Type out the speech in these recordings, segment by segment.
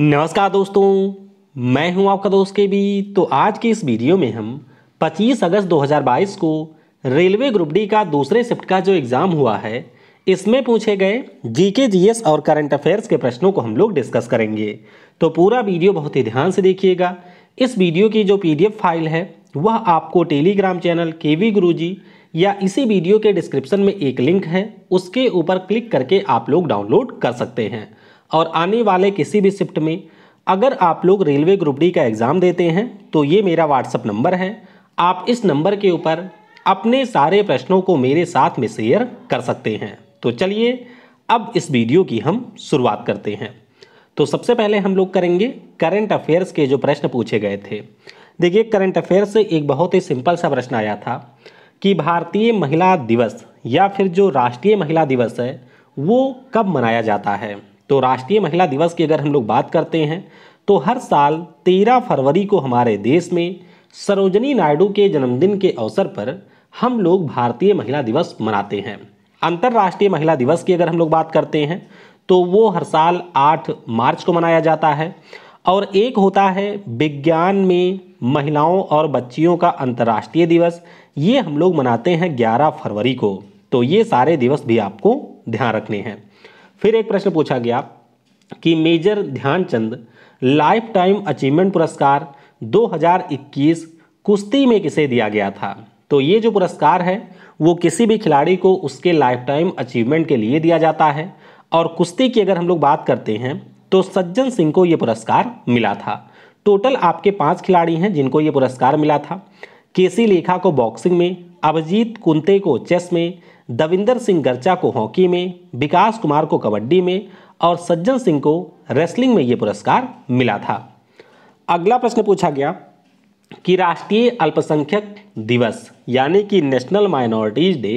नमस्कार दोस्तों मैं हूं आपका दोस्त के बी तो आज की इस वीडियो में हम 25 अगस्त 2022 को रेलवे ग्रुप डी का दूसरे शिफ्ट का जो एग्ज़ाम हुआ है इसमें पूछे गए जीके जीएस और करंट अफेयर्स के प्रश्नों को हम लोग डिस्कस करेंगे तो पूरा वीडियो बहुत ही ध्यान से देखिएगा इस वीडियो की जो पी फाइल है वह आपको टेलीग्राम चैनल के वी या इसी वीडियो के डिस्क्रिप्शन में एक लिंक है उसके ऊपर क्लिक करके आप लोग डाउनलोड कर सकते हैं और आने वाले किसी भी शिफ्ट में अगर आप लोग रेलवे ग्रुप डी का एग्ज़ाम देते हैं तो ये मेरा व्हाट्सअप नंबर है आप इस नंबर के ऊपर अपने सारे प्रश्नों को मेरे साथ में शेयर कर सकते हैं तो चलिए अब इस वीडियो की हम शुरुआत करते हैं तो सबसे पहले हम लोग करेंगे करंट अफेयर्स के जो प्रश्न पूछे गए थे देखिए करंट अफेयर्स से एक बहुत ही सिंपल सा प्रश्न आया था कि भारतीय महिला दिवस या फिर जो राष्ट्रीय महिला दिवस है वो कब मनाया जाता है तो राष्ट्रीय महिला दिवस की अगर हम लोग बात करते हैं तो हर साल तेरह फरवरी को हमारे देश में सरोजनी नायडू के जन्मदिन के अवसर पर हम लोग भारतीय महिला दिवस मनाते हैं अंतर्राष्ट्रीय महिला दिवस की अगर हम लोग बात करते हैं तो वो हर साल 8 मार्च को मनाया जाता है और एक होता है विज्ञान में महिलाओं और बच्चियों का अंतर्राष्ट्रीय दिवस ये हम लोग मनाते हैं 11 फरवरी को तो ये सारे दिवस भी आपको ध्यान रखने हैं फिर एक प्रश्न पूछा गया कि major Dhyan Chand lifetime achievement पुरस्कार 2021 कुश्ती में किसे दिया गया था तो ये जो पुरस्कार है वो किसी भी खिलाड़ी को उसके लाइफ टाइम अचीवमेंट के लिए दिया जाता है और कुश्ती की अगर हम लोग बात करते हैं तो सज्जन सिंह को ये पुरस्कार मिला था टोटल आपके पांच खिलाड़ी हैं जिनको ये पुरस्कार मिला था केसी लेखा को बॉक्सिंग में अभिजीत कुंते को चेस में दविंदर सिंह गर्चा को हॉकी में विकास कुमार को कबड्डी में और सज्जन सिंह को रेसलिंग में ये पुरस्कार मिला था अगला प्रश्न पूछा गया कि राष्ट्रीय अल्पसंख्यक दिवस यानी कि नेशनल माइनॉरिटीज डे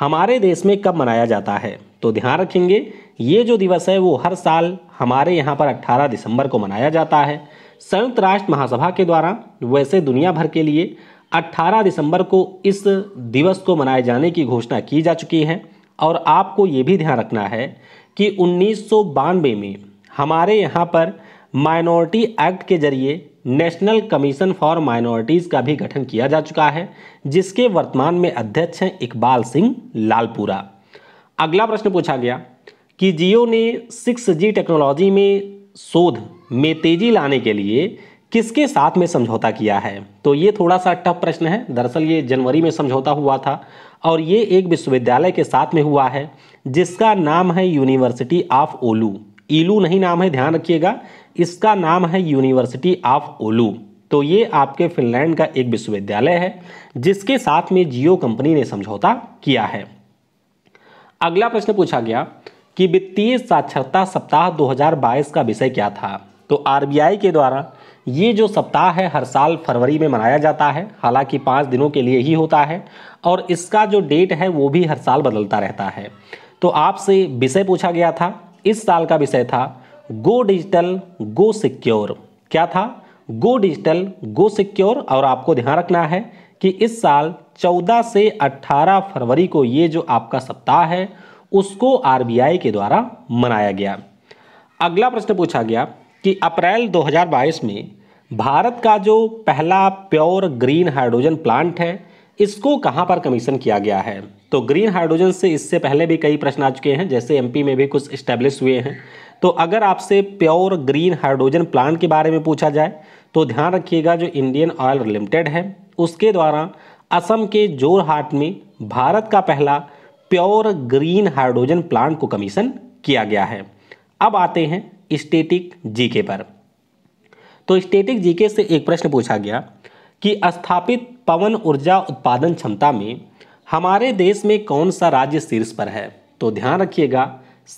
हमारे देश में कब मनाया जाता है तो ध्यान रखेंगे ये जो दिवस है वो हर साल हमारे यहाँ पर 18 दिसंबर को मनाया जाता है संयुक्त राष्ट्र महासभा के द्वारा वैसे दुनिया भर के लिए 18 दिसंबर को इस दिवस को मनाए जाने की घोषणा की जा चुकी है और आपको ये भी ध्यान रखना है कि उन्नीस में हमारे यहाँ पर माइनॉरिटी एक्ट के जरिए नेशनल कमीशन फॉर माइनॉरिटीज़ का भी गठन किया जा चुका है जिसके वर्तमान में अध्यक्ष हैं इकबाल सिंह लालपुरा अगला प्रश्न पूछा गया कि जियो ने सिक्स जी टेक्नोलॉजी में शोध में तेजी लाने के लिए किसके साथ में समझौता किया है तो ये थोड़ा सा टफ प्रश्न है दरअसल ये जनवरी में समझौता हुआ था और ये एक विश्वविद्यालय के साथ में हुआ है जिसका नाम है यूनिवर्सिटी ऑफ ओलू ईलू नहीं नाम है ध्यान रखिएगा इसका नाम है यूनिवर्सिटी ऑफ ओलू तो ये आपके फिनलैंड का एक विश्वविद्यालय है जिसके साथ में जियो कंपनी ने समझौता किया है अगला प्रश्न पूछा गया कि वित्तीय साक्षरता सप्ताह 2022 का विषय क्या था तो आरबीआई के द्वारा ये जो सप्ताह है हर साल फरवरी में मनाया जाता है हालांकि पाँच दिनों के लिए ही होता है और इसका जो डेट है वो भी हर साल बदलता रहता है तो आपसे विषय पूछा गया था इस साल का विषय था गो डिजिटल गो सिक्योर क्या था गो डिजिटल गो सिक्योर और आपको ध्यान रखना है कि इस साल 14 से 18 फरवरी को ये जो आपका सप्ताह है उसको आर के द्वारा मनाया गया अगला प्रश्न पूछा गया कि अप्रैल 2022 में भारत का जो पहला प्योर ग्रीन हाइड्रोजन प्लांट है इसको कहाँ पर कमीशन किया गया है तो ग्रीन हाइड्रोजन से इससे पहले भी कई प्रश्न आ चुके हैं जैसे एमपी में भी कुछ इस्टेब्लिश हुए हैं तो अगर आपसे प्योर ग्रीन हाइड्रोजन प्लांट के बारे में पूछा जाए तो ध्यान रखिएगा जो इंडियन ऑयल लिमिटेड है उसके द्वारा असम के जोरहाट में भारत का पहला प्योर ग्रीन हाइड्रोजन प्लांट को कमीशन किया गया है अब आते हैं स्टेटिक जीके पर तो स्टेटिक जीके से एक प्रश्न पूछा गया कि स्थापित पवन ऊर्जा उत्पादन क्षमता में हमारे देश में कौन सा राज्य शीर्ष पर है तो ध्यान रखिएगा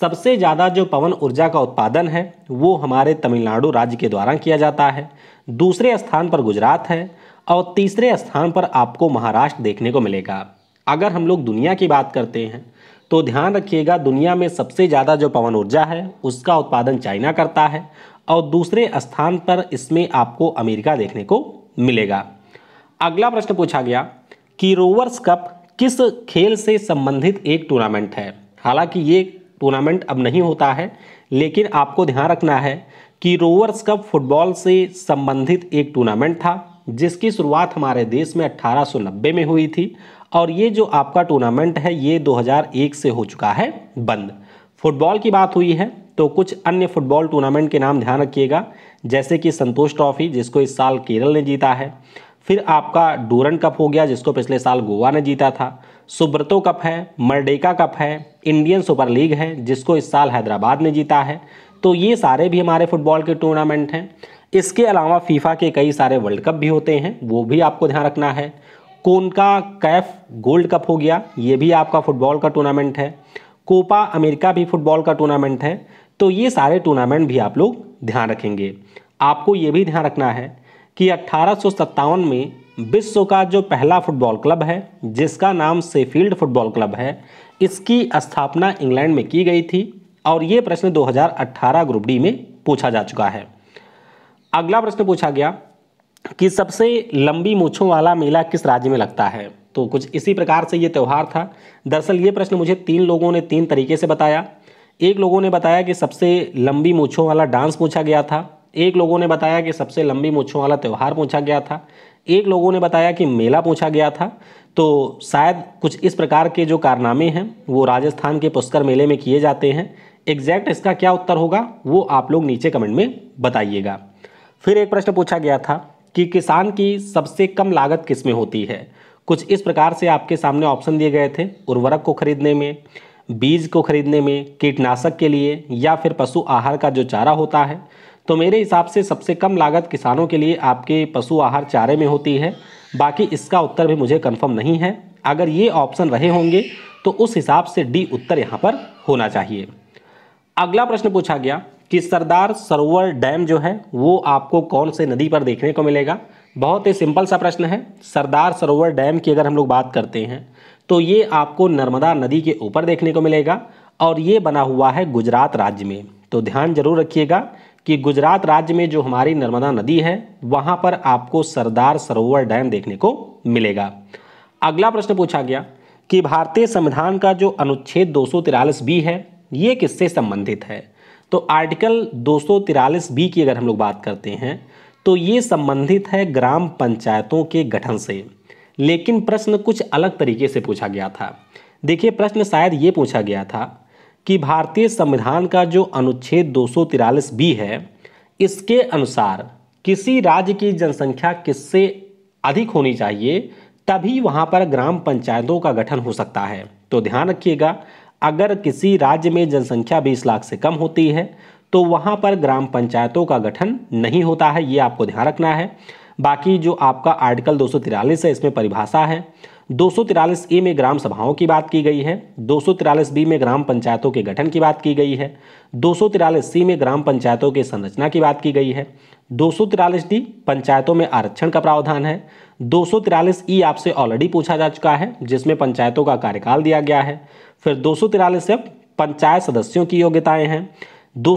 सबसे ज़्यादा जो पवन ऊर्जा का उत्पादन है वो हमारे तमिलनाडु राज्य के द्वारा किया जाता है दूसरे स्थान पर गुजरात है और तीसरे स्थान पर आपको महाराष्ट्र देखने को मिलेगा अगर हम लोग दुनिया की बात करते हैं तो ध्यान रखिएगा दुनिया में सबसे ज़्यादा जो पवन ऊर्जा है उसका उत्पादन चाइना करता है और दूसरे स्थान पर इसमें आपको अमेरिका देखने को मिलेगा अगला प्रश्न पूछा गया कि रोवर्स कप किस खेल से संबंधित एक टूर्नामेंट है हालांकि ये टूर्नामेंट अब नहीं होता है लेकिन आपको ध्यान रखना है कि रोवर्स कप फुटबॉल से संबंधित एक टूर्नामेंट था जिसकी शुरुआत हमारे देश में 1890 में हुई थी और ये जो आपका टूर्नामेंट है ये 2001 से हो चुका है बंद फुटबॉल की बात हुई है तो कुछ अन्य फुटबॉल टूर्नामेंट के नाम ध्यान रखिएगा जैसे कि संतोष ट्रॉफी जिसको इस साल केरल ने जीता है फिर आपका डोरन कप हो गया जिसको पिछले साल गोवा ने जीता था सुब्रतो कप है मर्डेका कप है इंडियन सुपर लीग है जिसको इस साल हैदराबाद ने जीता है तो ये सारे भी हमारे फुटबॉल के टूर्नामेंट हैं इसके अलावा फीफा के कई सारे वर्ल्ड कप भी होते हैं वो भी आपको ध्यान रखना है कोनका कैफ गोल्ड कप हो गया ये भी आपका फुटबॉल का टूर्नामेंट है कोपा अमेरिका भी फुटबॉल का टूर्नामेंट है तो ये सारे टूर्नामेंट भी आप लोग ध्यान रखेंगे आपको ये भी ध्यान रखना है कि अट्ठारह में विश्व का जो पहला फुटबॉल क्लब है जिसका नाम सेफील्ड फुटबॉल क्लब है इसकी स्थापना इंग्लैंड में की गई थी और ये प्रश्न 2018 ग्रुप डी में पूछा जा चुका है अगला प्रश्न पूछा गया कि सबसे लंबी मूछों वाला मेला किस राज्य में लगता है तो कुछ इसी प्रकार से ये त्यौहार था दरअसल ये प्रश्न मुझे तीन लोगों ने तीन तरीके से बताया एक लोगों ने बताया कि सबसे लंबी मूछों वाला डांस पूछा गया था एक लोगों ने बताया कि सबसे लंबी मूछों वाला त्यौहार पूछा गया था एक लोगों ने बताया कि मेला पूछा गया था तो शायद कुछ इस प्रकार के जो कारनामे हैं वो राजस्थान के पुष्कर मेले में किए जाते हैं एग्जैक्ट इसका क्या उत्तर होगा वो आप लोग नीचे कमेंट में बताइएगा फिर एक प्रश्न पूछा गया था कि किसान की सबसे कम लागत किस में होती है कुछ इस प्रकार से आपके सामने ऑप्शन दिए गए थे उर्वरक को खरीदने में बीज को खरीदने में कीटनाशक के लिए या फिर पशु आहार का जो चारा होता है तो मेरे हिसाब से सबसे कम लागत किसानों के लिए आपके पशु आहार चारे में होती है बाकी इसका उत्तर भी मुझे कंफर्म नहीं है अगर ये ऑप्शन रहे होंगे तो उस हिसाब से डी उत्तर यहाँ पर होना चाहिए अगला प्रश्न पूछा गया कि सरदार सरोवर डैम जो है वो आपको कौन से नदी पर देखने को मिलेगा बहुत ही सिंपल सा प्रश्न है सरदार सरोवर डैम की अगर हम लोग बात करते हैं तो ये आपको नर्मदा नदी के ऊपर देखने को मिलेगा और ये बना हुआ है गुजरात राज्य में तो ध्यान जरूर रखिएगा कि गुजरात राज्य में जो हमारी नर्मदा नदी है वहाँ पर आपको सरदार सरोवर डैम देखने को मिलेगा अगला प्रश्न पूछा गया कि भारतीय संविधान का जो अनुच्छेद दो बी है ये किससे संबंधित है तो आर्टिकल दो बी की अगर हम लोग बात करते हैं तो ये संबंधित है ग्राम पंचायतों के गठन से लेकिन प्रश्न कुछ अलग तरीके से पूछा गया था देखिए प्रश्न शायद ये पूछा गया था कि भारतीय संविधान का जो अनुच्छेद दो बी है इसके अनुसार किसी राज्य की जनसंख्या किससे अधिक होनी चाहिए तभी वहाँ पर ग्राम पंचायतों का गठन हो सकता है तो ध्यान रखिएगा अगर किसी राज्य में जनसंख्या बीस लाख से कम होती है तो वहाँ पर ग्राम पंचायतों का गठन नहीं होता है ये आपको ध्यान रखना है बाकी जो आपका आर्टिकल दो है इसमें परिभाषा है दो ए में ग्राम सभाओं की बात की गई है दो बी में ग्राम पंचायतों के गठन की बात की गई है दो सी में ग्राम पंचायतों के संरचना की बात की गई है दो डी पंचायतों में आरक्षण का प्रावधान है दो ई आपसे ऑलरेडी पूछा जा चुका है जिसमें पंचायतों का कार्यकाल दिया गया है फिर दो एफ पंचायत सदस्यों की योग्यताएं हैं दो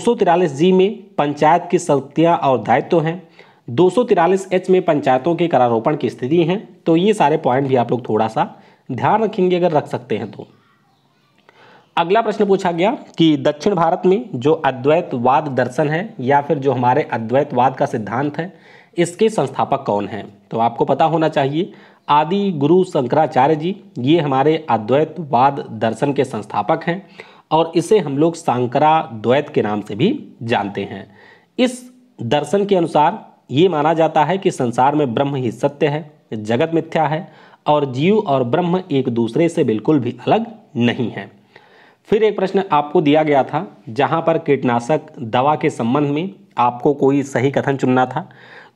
जी में पंचायत की शक्तियाँ और दायित्व हैं दो एच में पंचायतों के करारोपण की स्थिति है तो ये सारे पॉइंट भी आप लोग थोड़ा सा ध्यान रखेंगे अगर रख सकते हैं तो अगला प्रश्न पूछा गया कि दक्षिण भारत में जो अद्वैतवाद दर्शन है या फिर जो हमारे अद्वैतवाद का सिद्धांत है इसके संस्थापक कौन हैं तो आपको पता होना चाहिए आदि गुरु शंकराचार्य जी ये हमारे अद्वैतवाद दर्शन के संस्थापक हैं और इसे हम लोग सांकरा द्वैत के नाम से भी जानते हैं इस दर्शन के अनुसार ये माना जाता है कि संसार में ब्रह्म ही सत्य है जगत मिथ्या है और जीव और ब्रह्म एक दूसरे से बिल्कुल भी अलग नहीं है फिर एक प्रश्न आपको दिया गया था जहाँ पर कीटनाशक दवा के संबंध में आपको कोई सही कथन चुनना था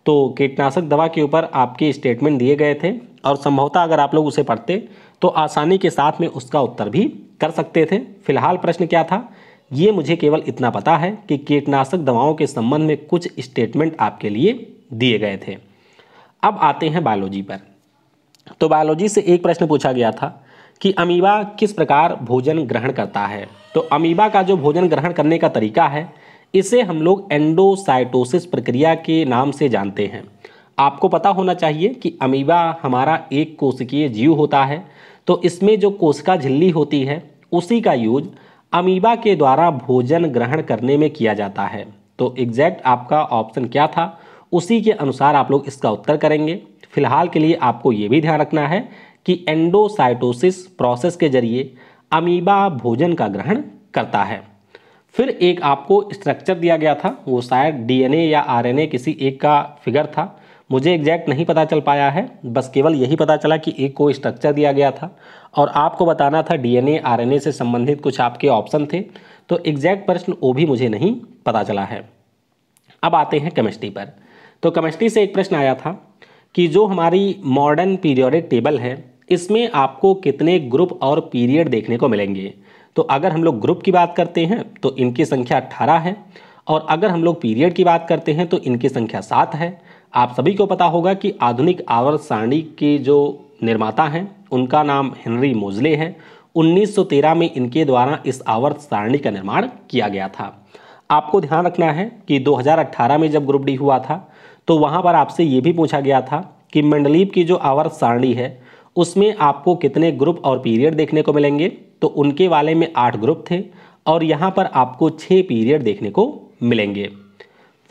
तो कीटनाशक दवा के ऊपर आपके स्टेटमेंट दिए गए थे और संभवतः अगर आप लोग उसे पढ़ते तो आसानी के साथ में उसका उत्तर भी कर सकते थे फिलहाल प्रश्न क्या था ये मुझे केवल इतना पता है कि कीटनाशक दवाओं के संबंध में कुछ स्टेटमेंट आपके लिए दिए गए थे अब आते हैं बायोलॉजी पर तो बायोलॉजी से एक प्रश्न पूछा गया था कि अमीबा किस प्रकार भोजन ग्रहण करता है तो अमीबा का जो भोजन ग्रहण करने का तरीका है इसे हम लोग एंडोसाइटोसिस प्रक्रिया के नाम से जानते हैं आपको पता होना चाहिए कि अमीबा हमारा एक कोशिकीय जीव होता है तो इसमें जो कोशिका झिल्ली होती है उसी का यूज अमीबा के द्वारा भोजन ग्रहण करने में किया जाता है तो एग्जैक्ट आपका ऑप्शन क्या था उसी के अनुसार आप लोग इसका उत्तर करेंगे फिलहाल के लिए आपको ये भी ध्यान रखना है कि एंडोसाइटोसिस प्रोसेस के जरिए अमीबा भोजन का ग्रहण करता है फिर एक आपको स्ट्रक्चर दिया गया था वो शायद डीएनए या आरएनए किसी एक का फिगर था मुझे एग्जैक्ट नहीं पता चल पाया है बस केवल यही पता चला कि एक को स्ट्रक्चर दिया गया था और आपको बताना था डीएनए आरएनए से संबंधित कुछ आपके ऑप्शन थे तो एग्जैक्ट प्रश्न वो भी मुझे नहीं पता चला है अब आते हैं केमिस्ट्री पर तो केमिस्ट्री से एक प्रश्न आया था कि जो हमारी मॉडर्न पीरियोडिक टेबल है इसमें आपको कितने ग्रुप और पीरियड देखने को मिलेंगे तो अगर हम लोग ग्रुप की बात करते हैं तो इनकी संख्या अट्ठारह है और अगर हम लोग पीरियड की बात करते हैं तो इनकी संख्या सात है आप सभी को पता होगा कि आधुनिक आवर्त सारणी के जो निर्माता हैं उनका नाम हेनरी मोजले है 1913 में इनके द्वारा इस आवर्त सारणी का निर्माण किया गया था आपको ध्यान रखना है कि 2018 में जब ग्रुप डी हुआ था तो वहाँ पर आपसे ये भी पूछा गया था कि मंडलीप की जो आवर्त सारणी है उसमें आपको कितने ग्रुप और पीरियड देखने को मिलेंगे तो उनके वाले में आठ ग्रुप थे और यहाँ पर आपको छः पीरियड देखने को मिलेंगे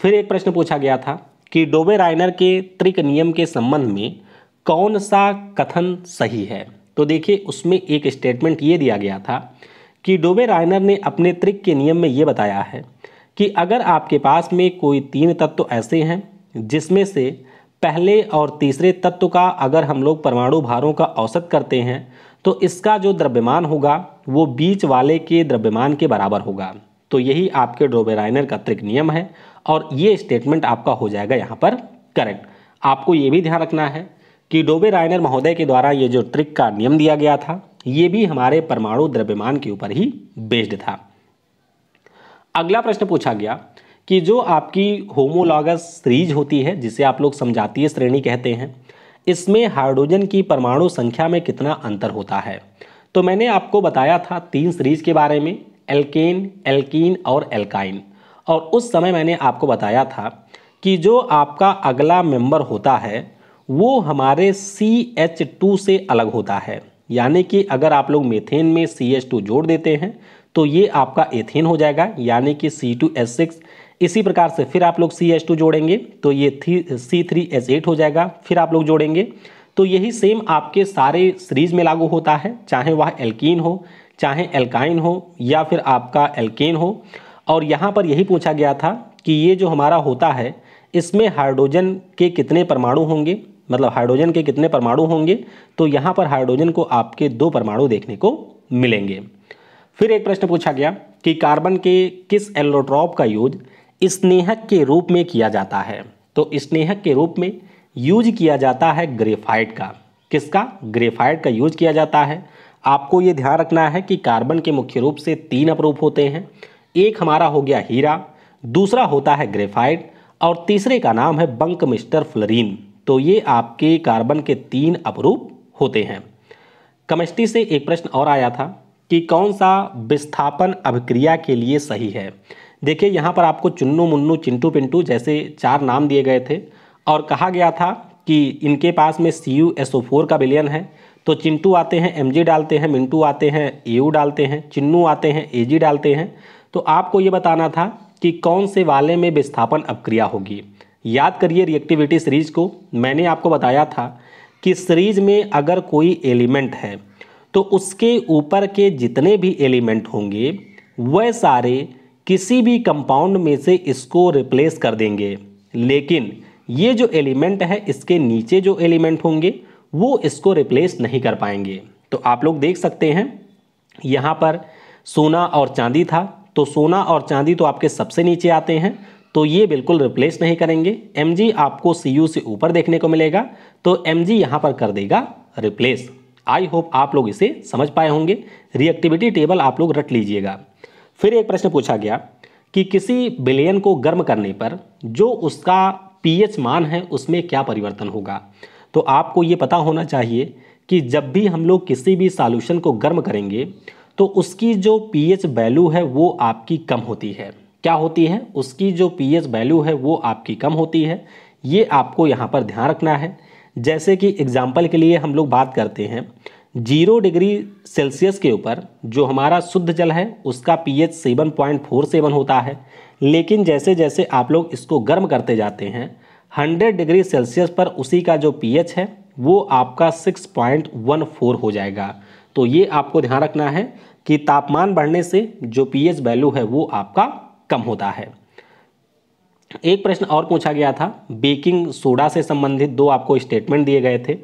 फिर एक प्रश्न पूछा गया था कि डोबे रायनर के त्रिक नियम के संबंध में कौन सा कथन सही है तो देखिए उसमें एक स्टेटमेंट ये दिया गया था कि डोबे रायनर ने अपने त्रिक के नियम में ये बताया है कि अगर आपके पास में कोई तीन तत्व ऐसे हैं जिसमें से पहले और तीसरे तत्व का अगर हम लोग परमाणु भारों का औसत करते हैं तो इसका जो द्रव्यमान होगा वो बीच वाले के द्रव्यमान के बराबर होगा तो यही आपके डोबेराइनर का त्रिक नियम है और ये स्टेटमेंट आपका हो जाएगा यहाँ पर करेक्ट आपको ये भी ध्यान रखना है कि डोबे रायनर महोदय के द्वारा ये जो ट्रिक का नियम दिया गया था ये भी हमारे परमाणु द्रव्यमान के ऊपर ही बेस्ड था अगला प्रश्न पूछा गया कि जो आपकी होमोलॉगस सीरीज होती है जिसे आप लोग समझातीय श्रेणी कहते हैं इसमें हाइड्रोजन की परमाणु संख्या में कितना अंतर होता है तो मैंने आपको बताया था तीन सीरीज के बारे में एल्केन एल्कीन और एल्काइन और उस समय मैंने आपको बताया था कि जो आपका अगला मेंबर होता है वो हमारे सी एच टू से अलग होता है यानी कि अगर आप लोग मेथेन में सी एच टू जोड़ देते हैं तो ये आपका एथेन हो जाएगा यानी कि सी टू एच सिक्स इसी प्रकार से फिर आप लोग सी एच टू जोड़ेंगे तो ये three C three H eight हो जाएगा फिर आप लोग जोड़ेंगे तो यही सेम आपके सारे सीरीज में लागू होता है चाहे वह एल्कीन हो चाहे एल्काइन हो या फिर आपका एल्केन हो और यहाँ पर यही पूछा गया था कि ये जो हमारा होता है इसमें हाइड्रोजन के कितने परमाणु होंगे मतलब हाइड्रोजन के कितने परमाणु होंगे तो यहाँ पर हाइड्रोजन को आपके दो परमाणु देखने को मिलेंगे फिर एक प्रश्न पूछा गया कि कार्बन के किस एलोट्रॉप का यूज स्नेहक के रूप में किया जाता है तो स्नेहक के रूप में यूज किया जाता है ग्रेफाइट का किसका ग्रेफाइट का यूज किया जाता है आपको ये ध्यान रखना है कि कार्बन के मुख्य रूप से तीन अपरूप होते हैं एक हमारा हो गया हीरा दूसरा होता है ग्रेफाइट और तीसरे का नाम है बंक मिस्टर फ्लोरीन तो ये आपके कार्बन के तीन अपरूप होते हैं केमिस्ट्री से एक प्रश्न और आया था कि कौन सा विस्थापन अभिक्रिया के लिए सही है देखिए यहाँ पर आपको चुन्नू मुन्नू चिंटू पिंटू जैसे चार नाम दिए गए थे और कहा गया था कि इनके पास में C U S O four का विलयन है तो चिंटू आते हैं एम डालते हैं मिंटू आते हैं एयू e डालते हैं चिन्नू आते हैं एजी डालते हैं तो आपको ये बताना था कि कौन से वाले में विस्थापन अपक्रिया होगी याद करिए रिएक्टिविटी सीरीज को मैंने आपको बताया था कि सीरीज में अगर कोई एलिमेंट है तो उसके ऊपर के जितने भी एलिमेंट होंगे वह सारे किसी भी कंपाउंड में से इसको रिप्लेस कर देंगे लेकिन ये जो एलिमेंट है इसके नीचे जो एलिमेंट होंगे वो इसको रिप्लेस नहीं कर पाएंगे तो आप लोग देख सकते हैं यहाँ पर सोना और चांदी था तो सोना और चांदी तो आपके सबसे नीचे आते हैं तो ये बिल्कुल रिप्लेस नहीं करेंगे एम आपको सी से ऊपर देखने को मिलेगा तो एम जी यहाँ पर कर देगा रिप्लेस आई होप आप लोग इसे समझ पाए होंगे रिएक्टिविटी टेबल आप लोग रट लीजिएगा फिर एक प्रश्न पूछा गया कि किसी बिलियन को गर्म करने पर जो उसका पीएच मान है उसमें क्या परिवर्तन होगा तो आपको ये पता होना चाहिए कि जब भी हम लोग किसी भी सॉल्यूशन को गर्म करेंगे तो उसकी जो पीएच वैल्यू है वो आपकी कम होती है क्या होती है उसकी जो पीएच वैल्यू है वो आपकी कम होती है ये आपको यहाँ पर ध्यान रखना है जैसे कि एग्जाम्पल के लिए हम लोग बात करते हैं जीरो डिग्री सेल्सियस के ऊपर जो हमारा शुद्ध जल है उसका pH seven point four seven होता है लेकिन जैसे जैसे आप लोग इसको गर्म करते जाते हैं 100 डिग्री सेल्सियस पर उसी का जो पीएच है वो आपका 6.14 हो जाएगा तो ये आपको ध्यान रखना है कि तापमान बढ़ने से जो पीएच वैल्यू है वो आपका कम होता है एक प्रश्न और पूछा गया था बेकिंग सोडा से संबंधित दो आपको स्टेटमेंट दिए गए थे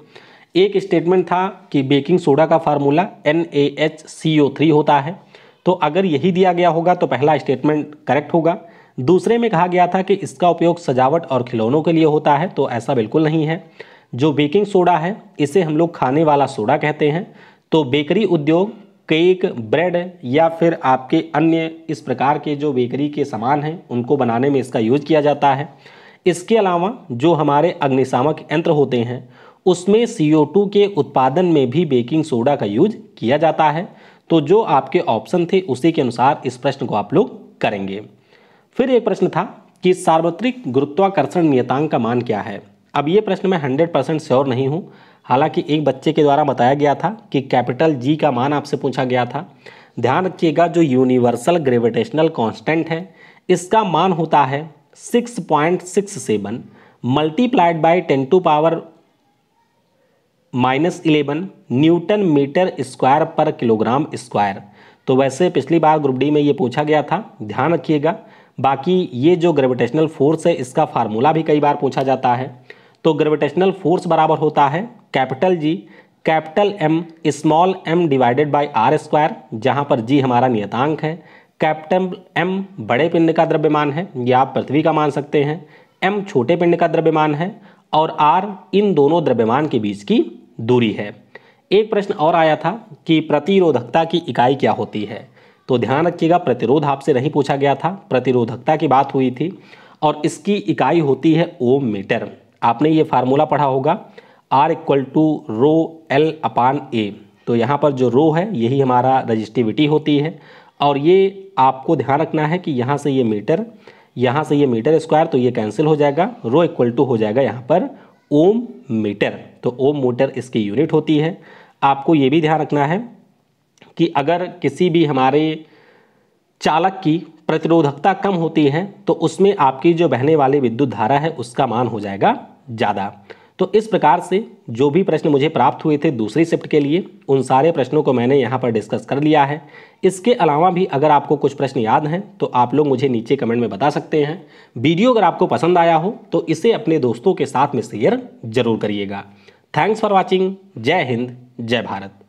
एक स्टेटमेंट था कि बेकिंग सोडा का formula N A H C O three होता है तो अगर यही दिया गया होगा तो पहला स्टेटमेंट करेक्ट होगा दूसरे में कहा गया था कि इसका उपयोग सजावट और खिलौनों के लिए होता है तो ऐसा बिल्कुल नहीं है जो बेकिंग सोडा है इसे हम लोग खाने वाला सोडा कहते हैं तो बेकरी उद्योग केक ब्रेड या फिर आपके अन्य इस प्रकार के जो बेकरी के सामान हैं उनको बनाने में इसका यूज किया जाता है इसके अलावा जो हमारे अग्निशामक यंत्र होते हैं उसमें CO2 के उत्पादन में भी बेकिंग सोडा का यूज किया जाता है तो जो आपके ऑप्शन थे उसी के अनुसार इस प्रश्न को आप लोग करेंगे फिर एक प्रश्न था कि सार्वत्रिक गुरुत्वाकर्षण नियतांक का मान क्या है अब ये प्रश्न मैं हंड्रेड परसेंट श्योर नहीं हूँ हालांकि एक बच्चे के द्वारा बताया गया था कि कैपिटल जी का मान आपसे पूछा गया था ध्यान रखिएगा जो यूनिवर्सल ग्रेविटेशनल कांस्टेंट है इसका मान होता है six six point seven multiplied by ten to power minus eleven newton metre square पर किलोग्राम स्क्वायर तो वैसे पिछली बार ग्रुप डी में ये पूछा गया था ध्यान रखिएगा बाकी ये जो ग्रेविटेशनल फोर्स है इसका फार्मूला भी कई बार पूछा जाता है तो ग्रेविटेशनल फोर्स बराबर होता है capital G capital M small M divided by R square जहाँ पर जी हमारा नियतांक है कैपिटल एम बड़े पिंड का द्रव्यमान है या आप पृथ्वी का मान सकते हैं एम छोटे पिंड का द्रव्यमान है और आर इन दोनों द्रव्यमान के बीच की दूरी है एक प्रश्न और आया था कि प्रतिरोधकता की इकाई क्या होती है तो ध्यान रखिएगा प्रतिरोध आपसे नहीं पूछा गया था प्रतिरोधकता की बात हुई थी और इसकी इकाई होती है ओम मीटर आपने ये फार्मूला पढ़ा होगा R equal to rho L upon A तो यहाँ पर जो रो है यही हमारा रजिस्टिविटी होती है और ये आपको ध्यान रखना है कि यहाँ से ये मीटर यहाँ से ये मीटर स्क्वायर तो ये कैंसिल हो जाएगा रो इक्वल टू हो जाएगा यहाँ पर ओम मीटर तो ओम मोटर इसकी यूनिट होती है आपको ये भी ध्यान रखना है कि अगर किसी भी हमारे चालक की प्रतिरोधकता कम होती है तो उसमें आपकी जो बहने वाली विद्युत धारा है उसका मान हो जाएगा ज़्यादा तो इस प्रकार से जो भी प्रश्न मुझे प्राप्त हुए थे दूसरी शिफ्ट के लिए उन सारे प्रश्नों को मैंने यहाँ पर डिस्कस कर लिया है इसके अलावा भी अगर आपको कुछ प्रश्न याद हैं तो आप लोग मुझे नीचे कमेंट में बता सकते हैं वीडियो अगर आपको पसंद आया हो तो इसे अपने दोस्तों के साथ में शेयर जरूर करिएगा थैंक्स फॉर वॉचिंग जय हिंद जय भारत